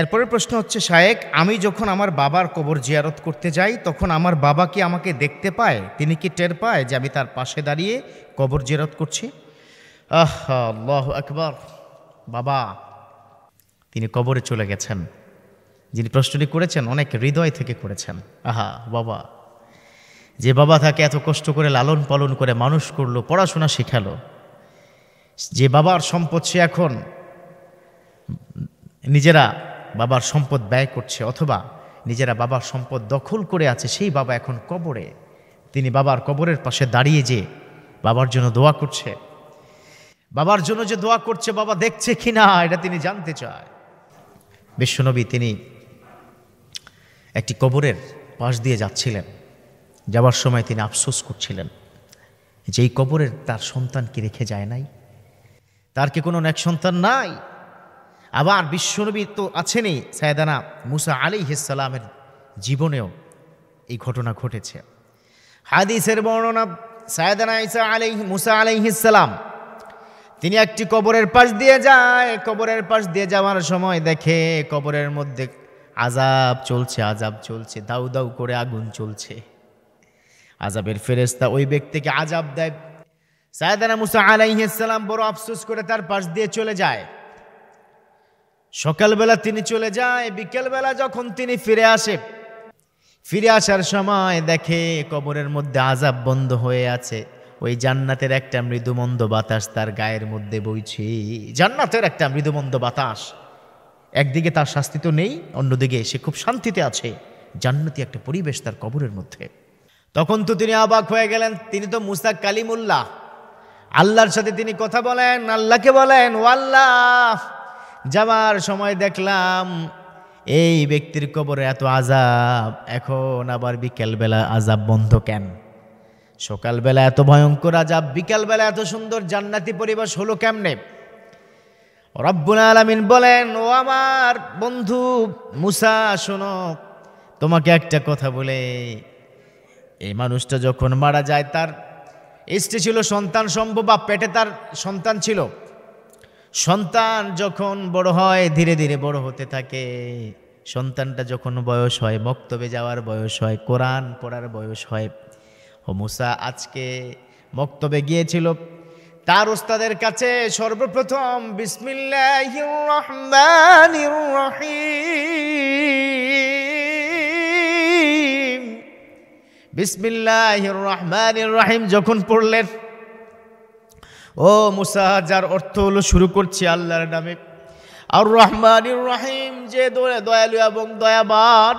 এরপরে প্রশ্ন হচ্ছে শায়েক আমি যখন আমার বাবার কবর জিয়ারত করতে যাই তখন আমার বাবা কি আমাকে দেখতে পায় তিনি কি টের পায় যে আমি তার পাশে দাঁড়িয়ে কবর জিয়ারত করছি আহ আল্লাহ আকবর বাবা তিনি কবরে চলে গেছেন যিনি প্রশ্নটি করেছেন অনেক হৃদয় থেকে করেছেন আহা বাবা যে বাবা তাকে এত কষ্ট করে লালন পালন করে মানুষ করলো পড়াশোনা শেখালো যে বাবার সম্পদ সে এখন নিজেরা বাবার সম্পদ ব্যয় করছে অথবা নিজেরা বাবার সম্পদ দখল করে আছে সেই বাবা এখন কবরে তিনি বাবার কবরের পাশে দাঁড়িয়ে যে বাবার জন্য দোয়া করছে বাবার জন্য যে দোয়া করছে বাবা দেখছে কি না এটা তিনি জানতে চায় বিশ্বনবী তিনি একটি কবরের পাশ দিয়ে যাচ্ছিলেন যাওয়ার সময় তিনি আফসোস করছিলেন যে এই কবরের তার সন্তান কি রেখে যায় নাই তার কি কোনো এক সন্তান নাই আবার বিশ্বনবী তো আছেনই সায়দানা মুসা আলী হিসালামের জীবনেও এই ঘটনা ঘটেছে হাদিসের বর্ণনা সায়দানা ইসা আলী মুসা আলী হিসালাম তিনি একটি কবরের পাশ দিয়ে যায় কবরের পাশ দিয়ে যাওয়ার সময় দেখে কবরের মধ্যে আজাব চলছে আজাব চলছে দাউ দাউ করে আগুন চলছে আজাবের ফেরেস্তা ওই ব্যক্তিকে আজাব দেয় সায়দানা মুসা আলাইহিসাল্লাম বড় আফসোস করে তার পাশ দিয়ে চলে যায় সকালবেলা তিনি চলে যায় বিকেলবেলা যখন তিনি ফিরে আসে ফিরে আসার সময় দেখে কবরের মধ্যে আজাব বন্ধ হয়ে আছে ওই জান্নাতের একটা মৃদুমন্দ বাতাস তার গায়ের মধ্যে বইছে জান্নাতের একটা মৃদুমন্দ বাতাস একদিকে তার শাস্তি তো নেই অন্যদিকে সে খুব শান্তিতে আছে জান্নাতি একটা পরিবেশ তার কবরের মধ্যে তখন তো তিনি অবাক হয়ে গেলেন তিনি তো মুস্তাক কালিমুল্লাহ আল্লাহর সাথে তিনি কথা বলেন আল্লাহকে বলেন ও আল্লাহ যাওয়ার সময় দেখলাম এই ব্যক্তির কবরে এত আজাব এখন আবার বিকেলবেলা আজাব বন্ধ কেন সকালবেলা এত ভয়ঙ্কর আজাব বিকেলবেলা এত সুন্দর জান্নাতি পরিবেশ হলো কেমনে রব্বুল আলমিন বলেন ও আমার বন্ধু মুসা শোনো তোমাকে একটা কথা বলে এই মানুষটা যখন মারা যায় তার স্ত্রী ছিল সন্তান সম্ভব বা পেটে তার সন্তান ছিল সন্তান যখন বড় হয় ধীরে ধীরে বড় হতে থাকে সন্তানটা যখন বয়স হয় মক্তবে যাওয়ার বয়স হয় কোরআন পড়ার বয়স হয় ও মুসা আজকে মক্তবে গিয়েছিল তার ওস্তাদের কাছে সর্বপ্রথম বিসমিল্লাহ বিসমিল্লাহ রহমান রহিম যখন পড়লেন ও মুসা যার অর্থ হলো শুরু করছি আল্লাহর নামে আর রহমান রহিম যে দয়ালু এবং দয়াবান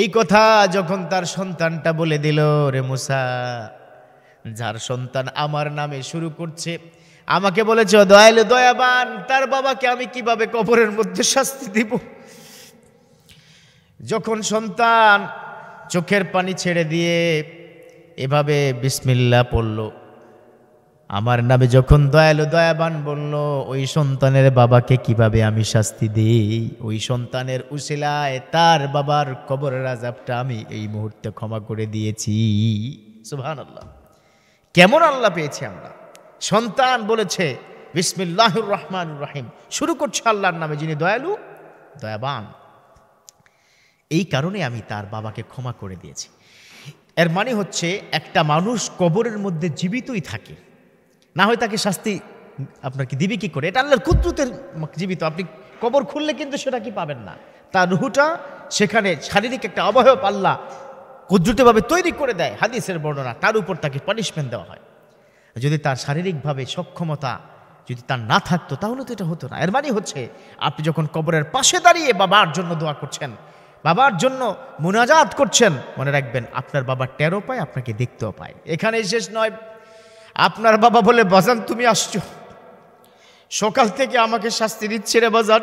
এই কথা যখন তার সন্তানটা বলে দিল রে মুসা যার সন্তান আমার নামে শুরু করছে আমাকে বলেছ দয়ালু দয়াবান তার বাবাকে আমি কিভাবে কবরের মধ্যে শাস্তি দিব যখন সন্তান চোখের পানি ছেড়ে দিয়ে এভাবে বিসমিল্লা পড়লো আমার নামে যখন দয়ালু দয়াবান বলল ওই সন্তানের বাবাকে কিভাবে আমি শাস্তি দিই ওই সন্তানের উশিলায় তার বাবার কবরের রাজাবটা আমি এই মুহূর্তে ক্ষমা করে দিয়েছি সুভান আল্লাহ কেমন আল্লাহ পেয়েছি আমরা সন্তান বলেছে বিসমিল্লাহুর রহমান রাহিম শুরু করছে আল্লাহর নামে যিনি দয়ালু দয়াবান এই কারণে আমি তার বাবাকে ক্ষমা করে দিয়েছি এর মানে হচ্ছে একটা মানুষ কবরের মধ্যে জীবিতই থাকে না হয় তাকে শাস্তি আপনাকে দিবে কি করে এটা আল্লাহর কুদ্রুতের জীবিত আপনি কবর খুললে কিন্তু সেটা কি পাবেন না তার রুহুটা সেখানে শারীরিক একটা অবয়ব আল্লাহ কুদ্রুতভাবে তৈরি করে দেয় হাদিসের বর্ণনা তার উপর তাকে পানিশমেন্ট দেওয়া হয় যদি তার শারীরিকভাবে সক্ষমতা যদি তার না থাকতো তাহলে তো এটা হতো না এর মানে হচ্ছে আপনি যখন কবরের পাশে দাঁড়িয়ে বাবার জন্য দোয়া করছেন বাবার জন্য মোনাজাত করছেন মনে রাখবেন আপনার বাবার টেরো পায় আপনাকে দেখতেও পায় এখানে শেষ নয় আপনার বাবা বলে বাজান তুমি আসছো সকাল থেকে আমাকে শাস্তি দিচ্ছে রে বাজান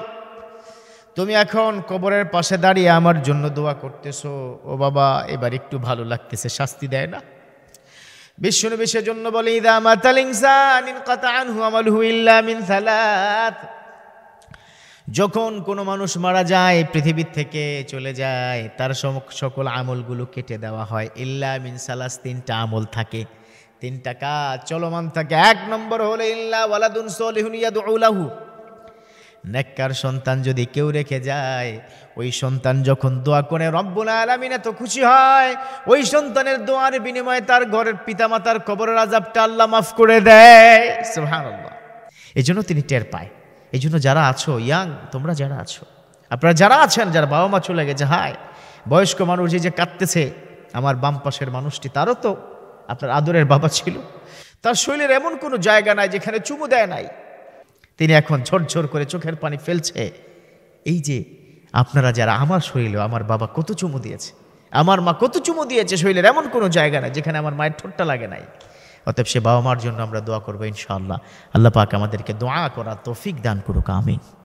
তুমি এখন কবরের পাশে দাঁড়িয়ে আমার জন্য দোয়া করতেছো ও বাবা এবার একটু ভালো লাগতেছে শাস্তি দেয় না বিশ্বনবী জন্য বলে ইদা মাতাল আমালহু সালাত যখন কোনো মানুষ মারা যায় পৃথিবীর থেকে চলে যায় তার সকল আমলগুলো কেটে দেওয়া হয় ইল্লা মিন সালাস তিনটা আমল থাকে তিনটা কাজ চলমান থাকে এক নম্বর হলে ইল্লা নেককার সন্তান যদি কেউ রেখে যায় ওই সন্তান যখন দোয়া করে রব্বুল আলামিন এত খুশি হয় ওই সন্তানের দোয়ার বিনিময়ে তার ঘরের পিতামাতার কবরের আজাবটা আল্লাহ মাফ করে দেয় এই জন্য তিনি টের পায় এই জন্য যারা আছো ইয়াং তোমরা যারা আছো আপনারা যারা আছেন যারা বাবা মা চলে গেছে হায় বয়স্ক মানুষ এই যে কাঁদতেছে আমার বাম পাশের মানুষটি তারও তো আপনার আদরের বাবা ছিল তার শরীরের এমন কোনো জায়গা নাই যেখানে চুমু দেয় নাই তিনি এখন ঝরঝর করে চোখের পানি ফেলছে এই যে আপনারা যারা আমার শরীরে আমার বাবা কত চুমু দিয়েছে আমার মা কত চুমু দিয়েছে শরীরের এমন কোনো জায়গা নাই যেখানে আমার মায়ের ঠোঁটটা লাগে নাই অতএব সে বাবা মার জন্য আমরা দোয়া করবো ইনশাআল্লাহ আল্লাহ পাক আমাদেরকে দোয়া করা তৌফিক দান করুক আমিন